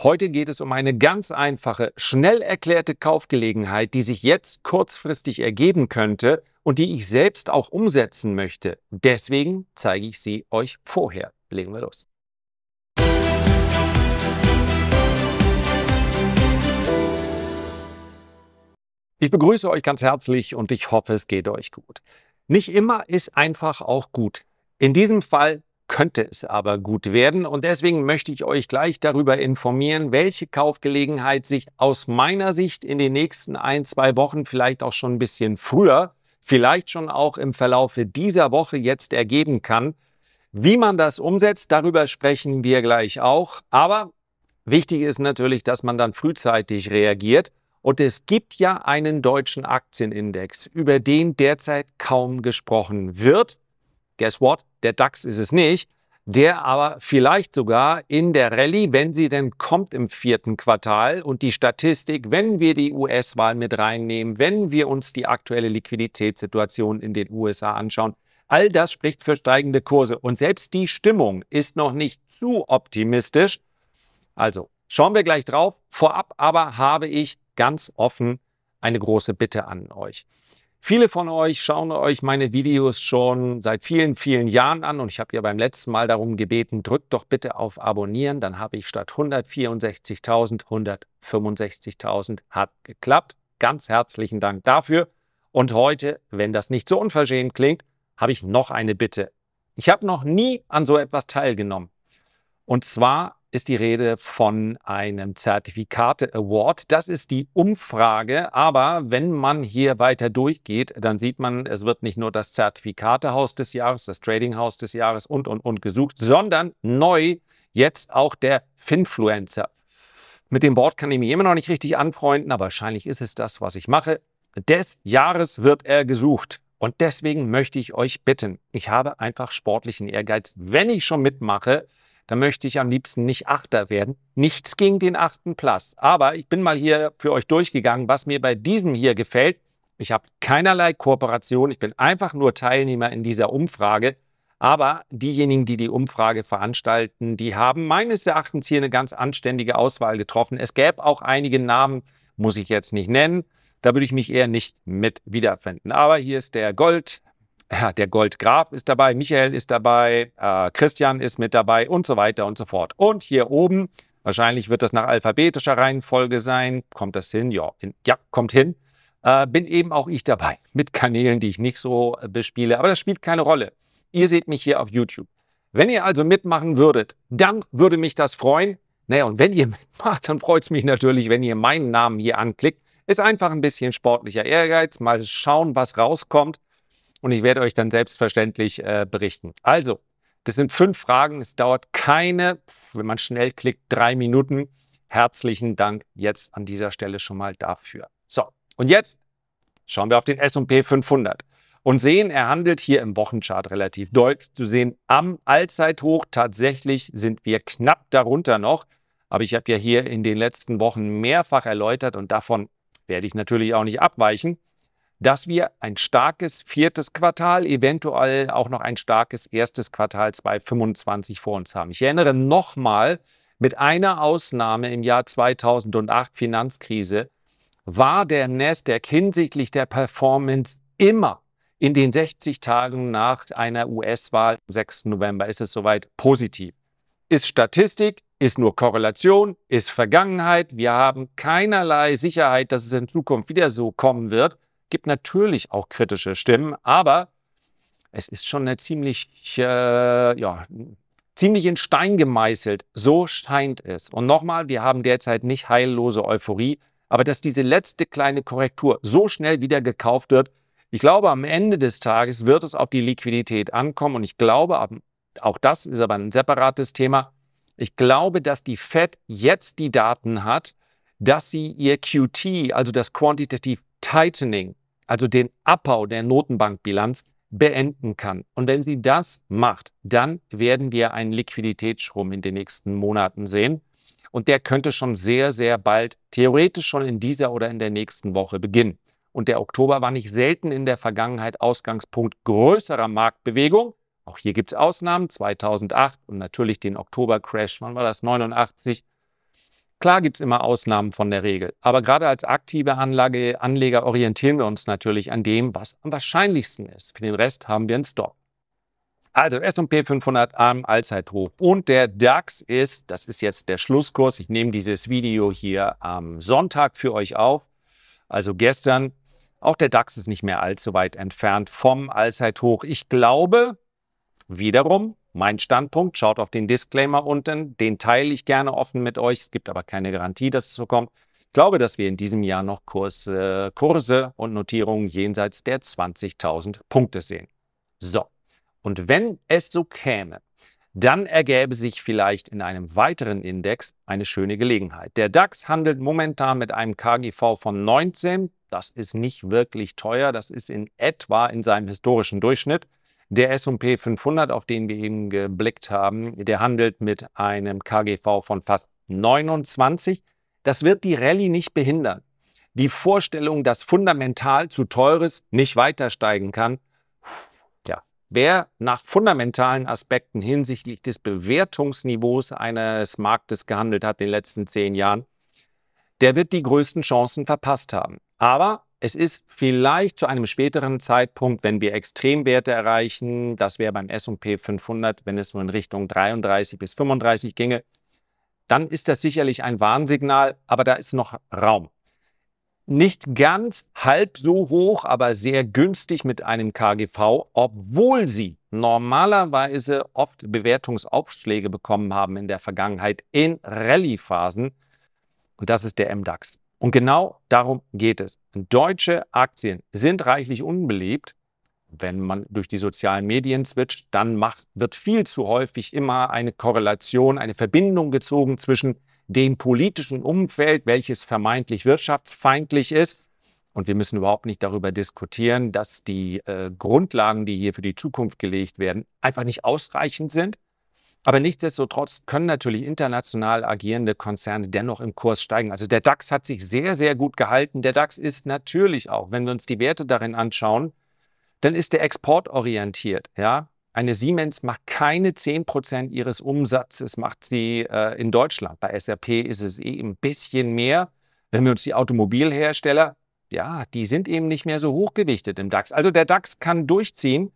Heute geht es um eine ganz einfache, schnell erklärte Kaufgelegenheit, die sich jetzt kurzfristig ergeben könnte und die ich selbst auch umsetzen möchte. Deswegen zeige ich sie euch vorher. Legen wir los. Ich begrüße euch ganz herzlich und ich hoffe, es geht euch gut. Nicht immer ist einfach auch gut. In diesem Fall könnte es aber gut werden. Und deswegen möchte ich euch gleich darüber informieren, welche Kaufgelegenheit sich aus meiner Sicht in den nächsten ein, zwei Wochen, vielleicht auch schon ein bisschen früher, vielleicht schon auch im Verlaufe dieser Woche jetzt ergeben kann. Wie man das umsetzt, darüber sprechen wir gleich auch. Aber wichtig ist natürlich, dass man dann frühzeitig reagiert. Und es gibt ja einen deutschen Aktienindex, über den derzeit kaum gesprochen wird guess what? Der DAX ist es nicht, der aber vielleicht sogar in der Rallye, wenn sie denn kommt im vierten Quartal und die Statistik, wenn wir die US-Wahl mit reinnehmen, wenn wir uns die aktuelle Liquiditätssituation in den USA anschauen, all das spricht für steigende Kurse und selbst die Stimmung ist noch nicht zu optimistisch. Also schauen wir gleich drauf. Vorab aber habe ich ganz offen eine große Bitte an euch. Viele von euch schauen euch meine Videos schon seit vielen, vielen Jahren an und ich habe ja beim letzten Mal darum gebeten, drückt doch bitte auf Abonnieren, dann habe ich statt 164.000 165.000 hat geklappt. Ganz herzlichen Dank dafür. Und heute, wenn das nicht so unverschämt klingt, habe ich noch eine Bitte. Ich habe noch nie an so etwas teilgenommen. Und zwar ist die Rede von einem Zertifikate Award. Das ist die Umfrage. Aber wenn man hier weiter durchgeht, dann sieht man, es wird nicht nur das Zertifikatehaus des Jahres, das Tradinghaus des Jahres und, und, und gesucht, sondern neu jetzt auch der Finfluencer. Mit dem Board kann ich mich immer noch nicht richtig anfreunden, aber wahrscheinlich ist es das, was ich mache. Des Jahres wird er gesucht. Und deswegen möchte ich euch bitten, ich habe einfach sportlichen Ehrgeiz, wenn ich schon mitmache, da möchte ich am liebsten nicht Achter werden. Nichts gegen den achten Platz. Aber ich bin mal hier für euch durchgegangen, was mir bei diesem hier gefällt. Ich habe keinerlei Kooperation. Ich bin einfach nur Teilnehmer in dieser Umfrage. Aber diejenigen, die die Umfrage veranstalten, die haben meines Erachtens hier eine ganz anständige Auswahl getroffen. Es gäbe auch einige Namen, muss ich jetzt nicht nennen. Da würde ich mich eher nicht mit wiederfinden. Aber hier ist der Gold, der Goldgraf ist dabei, Michael ist dabei, äh, Christian ist mit dabei und so weiter und so fort. Und hier oben, wahrscheinlich wird das nach alphabetischer Reihenfolge sein. Kommt das hin? Ja, in, ja kommt hin. Äh, bin eben auch ich dabei mit Kanälen, die ich nicht so äh, bespiele. Aber das spielt keine Rolle. Ihr seht mich hier auf YouTube. Wenn ihr also mitmachen würdet, dann würde mich das freuen. Naja, und wenn ihr mitmacht, dann freut es mich natürlich, wenn ihr meinen Namen hier anklickt. Ist einfach ein bisschen sportlicher Ehrgeiz. Mal schauen, was rauskommt und ich werde euch dann selbstverständlich äh, berichten. Also, das sind fünf Fragen. Es dauert keine, wenn man schnell klickt, drei Minuten. Herzlichen Dank jetzt an dieser Stelle schon mal dafür. So, und jetzt schauen wir auf den S&P 500 und sehen, er handelt hier im Wochenchart relativ deutlich zu sehen. Am Allzeithoch tatsächlich sind wir knapp darunter noch. Aber ich habe ja hier in den letzten Wochen mehrfach erläutert und davon werde ich natürlich auch nicht abweichen dass wir ein starkes viertes Quartal, eventuell auch noch ein starkes erstes Quartal 2025 vor uns haben. Ich erinnere nochmal, mit einer Ausnahme im Jahr 2008 Finanzkrise war der Nasdaq hinsichtlich der Performance immer in den 60 Tagen nach einer US-Wahl am 6. November ist es soweit positiv. Ist Statistik, ist nur Korrelation, ist Vergangenheit. Wir haben keinerlei Sicherheit, dass es in Zukunft wieder so kommen wird gibt natürlich auch kritische Stimmen, aber es ist schon eine ziemlich, äh, ja, ziemlich in Stein gemeißelt. So scheint es. Und nochmal, wir haben derzeit nicht heillose Euphorie, aber dass diese letzte kleine Korrektur so schnell wieder gekauft wird, ich glaube, am Ende des Tages wird es auf die Liquidität ankommen und ich glaube, auch das ist aber ein separates Thema. Ich glaube, dass die Fed jetzt die Daten hat, dass sie ihr QT, also das Quantitative Tightening, also den Abbau der Notenbankbilanz, beenden kann. Und wenn sie das macht, dann werden wir einen Liquiditätsschrumpf in den nächsten Monaten sehen. Und der könnte schon sehr, sehr bald, theoretisch schon in dieser oder in der nächsten Woche beginnen. Und der Oktober war nicht selten in der Vergangenheit Ausgangspunkt größerer Marktbewegung. Auch hier gibt es Ausnahmen, 2008 und natürlich den Oktobercrash. wann war das, 89? Klar gibt es immer Ausnahmen von der Regel, aber gerade als aktive Anlage, Anleger orientieren wir uns natürlich an dem, was am wahrscheinlichsten ist. Für den Rest haben wir einen Stop. Also S&P 500 am Allzeithoch und der DAX ist, das ist jetzt der Schlusskurs, ich nehme dieses Video hier am Sonntag für euch auf, also gestern. Auch der DAX ist nicht mehr allzu weit entfernt vom Allzeithoch. Ich glaube wiederum, mein Standpunkt. Schaut auf den Disclaimer unten, den teile ich gerne offen mit euch. Es gibt aber keine Garantie, dass es so kommt. Ich glaube, dass wir in diesem Jahr noch Kurse, äh, Kurse und Notierungen jenseits der 20.000 Punkte sehen. So, und wenn es so käme, dann ergäbe sich vielleicht in einem weiteren Index eine schöne Gelegenheit. Der DAX handelt momentan mit einem KGV von 19. Das ist nicht wirklich teuer, das ist in etwa in seinem historischen Durchschnitt. Der SP 500, auf den wir eben geblickt haben, der handelt mit einem KGV von fast 29. Das wird die Rallye nicht behindern. Die Vorstellung, dass fundamental zu teures nicht weiter steigen kann, ja, wer nach fundamentalen Aspekten hinsichtlich des Bewertungsniveaus eines Marktes gehandelt hat in den letzten zehn Jahren, der wird die größten Chancen verpasst haben. Aber es ist vielleicht zu einem späteren Zeitpunkt, wenn wir Extremwerte erreichen, das wäre beim S&P 500, wenn es nur in Richtung 33 bis 35 ginge, dann ist das sicherlich ein Warnsignal, aber da ist noch Raum. Nicht ganz halb so hoch, aber sehr günstig mit einem KGV, obwohl sie normalerweise oft Bewertungsaufschläge bekommen haben in der Vergangenheit in Rallye-Phasen. Und das ist der MDAX. Und genau darum geht es. Deutsche Aktien sind reichlich unbeliebt. Wenn man durch die sozialen Medien switcht, dann macht, wird viel zu häufig immer eine Korrelation, eine Verbindung gezogen zwischen dem politischen Umfeld, welches vermeintlich wirtschaftsfeindlich ist. Und wir müssen überhaupt nicht darüber diskutieren, dass die äh, Grundlagen, die hier für die Zukunft gelegt werden, einfach nicht ausreichend sind. Aber nichtsdestotrotz können natürlich international agierende Konzerne dennoch im Kurs steigen. Also der DAX hat sich sehr, sehr gut gehalten. Der DAX ist natürlich auch, wenn wir uns die Werte darin anschauen, dann ist der exportorientiert. Ja? Eine Siemens macht keine 10% ihres Umsatzes, macht sie äh, in Deutschland. Bei SAP ist es eh ein bisschen mehr. Wenn wir uns die Automobilhersteller, ja, die sind eben nicht mehr so hochgewichtet im DAX. Also der DAX kann durchziehen.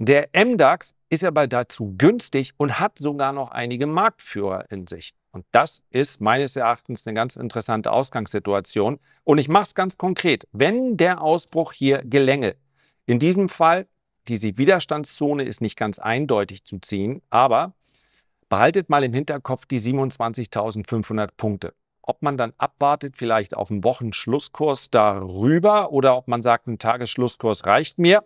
Der MDAX ist aber dazu günstig und hat sogar noch einige Marktführer in sich. Und das ist meines Erachtens eine ganz interessante Ausgangssituation. Und ich mache es ganz konkret. Wenn der Ausbruch hier gelänge, in diesem Fall, diese Widerstandszone ist nicht ganz eindeutig zu ziehen, aber behaltet mal im Hinterkopf die 27.500 Punkte. Ob man dann abwartet, vielleicht auf einen Wochenschlusskurs darüber oder ob man sagt, ein Tagesschlusskurs reicht mir,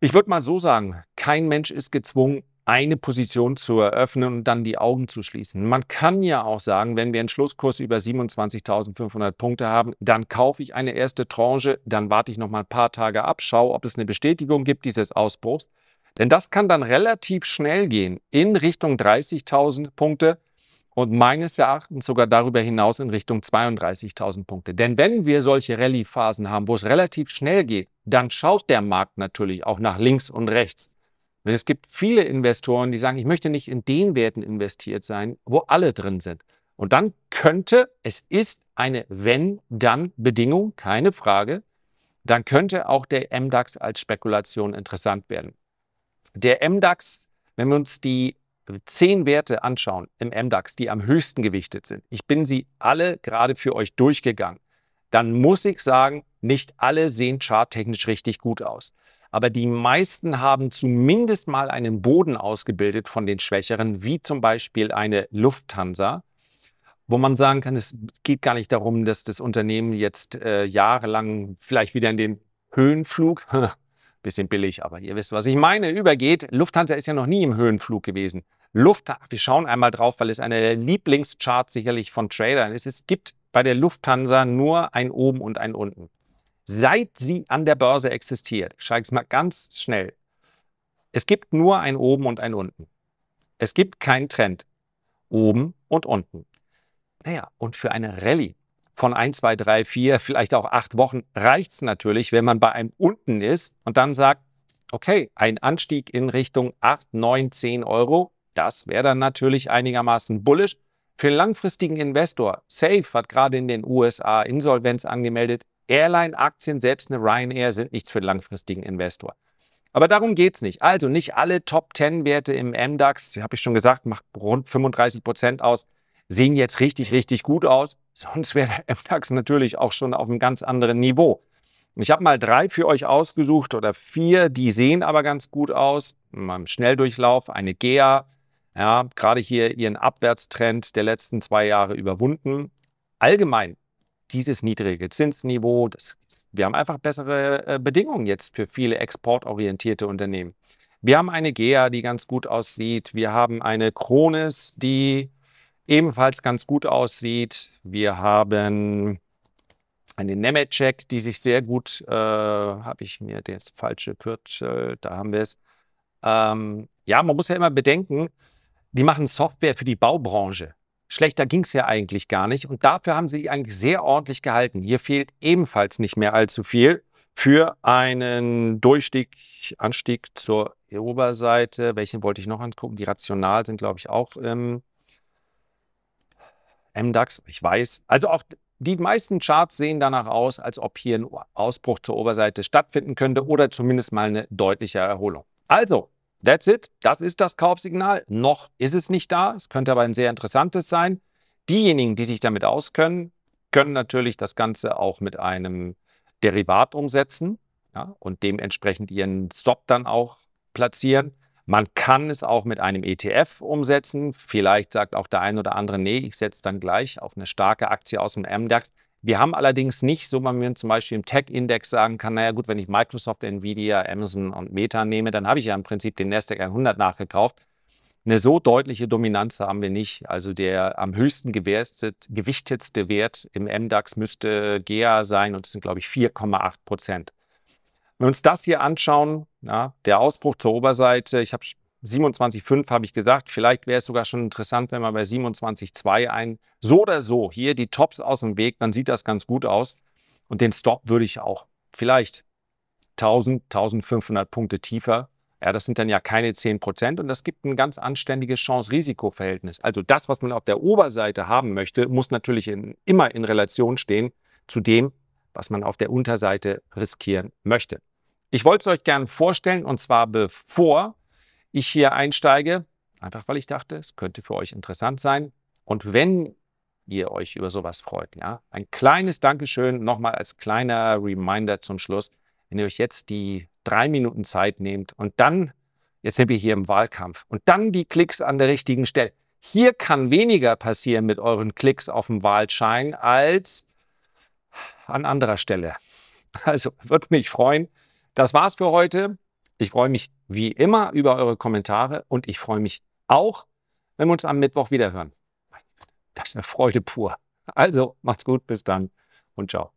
ich würde mal so sagen, kein Mensch ist gezwungen, eine Position zu eröffnen und dann die Augen zu schließen. Man kann ja auch sagen, wenn wir einen Schlusskurs über 27.500 Punkte haben, dann kaufe ich eine erste Tranche, dann warte ich noch mal ein paar Tage ab, schaue, ob es eine Bestätigung gibt dieses Ausbruchs. Denn das kann dann relativ schnell gehen in Richtung 30.000 Punkte, und meines Erachtens sogar darüber hinaus in Richtung 32.000 Punkte. Denn wenn wir solche Rallye-Phasen haben, wo es relativ schnell geht, dann schaut der Markt natürlich auch nach links und rechts. Denn es gibt viele Investoren, die sagen, ich möchte nicht in den Werten investiert sein, wo alle drin sind. Und dann könnte, es ist eine Wenn-Dann-Bedingung, keine Frage, dann könnte auch der MDAX als Spekulation interessant werden. Der MDAX, wenn wir uns die zehn Werte anschauen im MDAX, die am höchsten gewichtet sind, ich bin sie alle gerade für euch durchgegangen, dann muss ich sagen, nicht alle sehen charttechnisch richtig gut aus. Aber die meisten haben zumindest mal einen Boden ausgebildet von den Schwächeren, wie zum Beispiel eine Lufthansa, wo man sagen kann, es geht gar nicht darum, dass das Unternehmen jetzt äh, jahrelang vielleicht wieder in den Höhenflug Bisschen billig, aber ihr wisst, was ich meine. Übergeht. Lufthansa ist ja noch nie im Höhenflug gewesen. Lufthansa, wir schauen einmal drauf, weil es eine der Lieblingscharts sicherlich von Tradern ist. Es gibt bei der Lufthansa nur ein oben und ein unten. Seit sie an der Börse existiert, ich es mal ganz schnell. Es gibt nur ein oben und ein unten. Es gibt keinen Trend. Oben und unten. Naja, und für eine Rallye von 1, 2, 3, 4, vielleicht auch 8 Wochen reicht es natürlich, wenn man bei einem unten ist und dann sagt, okay, ein Anstieg in Richtung 8, 9, 10 Euro, das wäre dann natürlich einigermaßen bullisch. Für einen langfristigen Investor, Safe hat gerade in den USA Insolvenz angemeldet, Airline-Aktien, selbst eine Ryanair, sind nichts für einen langfristigen Investor. Aber darum geht es nicht. Also nicht alle Top 10 Werte im MDAX, habe ich schon gesagt, macht rund 35 Prozent aus, sehen jetzt richtig, richtig gut aus. Sonst wäre der MDAX natürlich auch schon auf einem ganz anderen Niveau. Ich habe mal drei für euch ausgesucht oder vier, die sehen aber ganz gut aus. Im Schnelldurchlauf eine GEA, ja, gerade hier ihren Abwärtstrend der letzten zwei Jahre überwunden. Allgemein dieses niedrige Zinsniveau, das, wir haben einfach bessere äh, Bedingungen jetzt für viele exportorientierte Unternehmen. Wir haben eine GEA, die ganz gut aussieht. Wir haben eine Kronis, die ebenfalls ganz gut aussieht. Wir haben eine Nemetschek, die sich sehr gut, äh, habe ich mir das falsche Kürzel, da haben wir es. Ähm, ja, man muss ja immer bedenken, die machen Software für die Baubranche. Schlechter ging es ja eigentlich gar nicht. Und dafür haben sie eigentlich sehr ordentlich gehalten. Hier fehlt ebenfalls nicht mehr allzu viel für einen Durchstieg, Anstieg zur Oberseite. Welchen wollte ich noch angucken? Die Rational sind, glaube ich, auch im ähm, MDAX, ich weiß. Also auch die meisten Charts sehen danach aus, als ob hier ein Ausbruch zur Oberseite stattfinden könnte oder zumindest mal eine deutliche Erholung. Also, that's it. Das ist das Kaufsignal. Noch ist es nicht da. Es könnte aber ein sehr interessantes sein. Diejenigen, die sich damit auskennen, können natürlich das Ganze auch mit einem Derivat umsetzen ja, und dementsprechend ihren Stop dann auch platzieren. Man kann es auch mit einem ETF umsetzen. Vielleicht sagt auch der ein oder andere, nee, ich setze dann gleich auf eine starke Aktie aus dem MDAX. Wir haben allerdings nicht, so man mir zum Beispiel im Tech-Index sagen kann, naja gut, wenn ich Microsoft, Nvidia, Amazon und Meta nehme, dann habe ich ja im Prinzip den Nasdaq 100 nachgekauft. Eine so deutliche Dominanz haben wir nicht. Also der am höchsten gewichtetste Wert im MDAX müsste GEA sein und das sind, glaube ich, 4,8 Prozent. Wenn wir uns das hier anschauen, na, der Ausbruch zur Oberseite, ich habe 27,5 habe ich gesagt, vielleicht wäre es sogar schon interessant, wenn man bei 27,2 ein, so oder so, hier die Tops aus dem Weg, dann sieht das ganz gut aus. Und den Stop würde ich auch vielleicht 1000, 1500 Punkte tiefer. Ja, das sind dann ja keine 10 Prozent und das gibt ein ganz anständiges Chance-Risiko-Verhältnis. Also das, was man auf der Oberseite haben möchte, muss natürlich in, immer in Relation stehen zu dem, was man auf der Unterseite riskieren möchte. Ich wollte es euch gerne vorstellen und zwar bevor ich hier einsteige, einfach weil ich dachte, es könnte für euch interessant sein. Und wenn ihr euch über sowas freut, ja, ein kleines Dankeschön nochmal als kleiner Reminder zum Schluss, wenn ihr euch jetzt die drei Minuten Zeit nehmt und dann, jetzt sind wir hier im Wahlkampf, und dann die Klicks an der richtigen Stelle. Hier kann weniger passieren mit euren Klicks auf dem Wahlschein als an anderer Stelle. Also, würde mich freuen. Das war's für heute. Ich freue mich wie immer über eure Kommentare und ich freue mich auch, wenn wir uns am Mittwoch wieder hören. Das ist eine Freude pur. Also macht's gut, bis dann und ciao.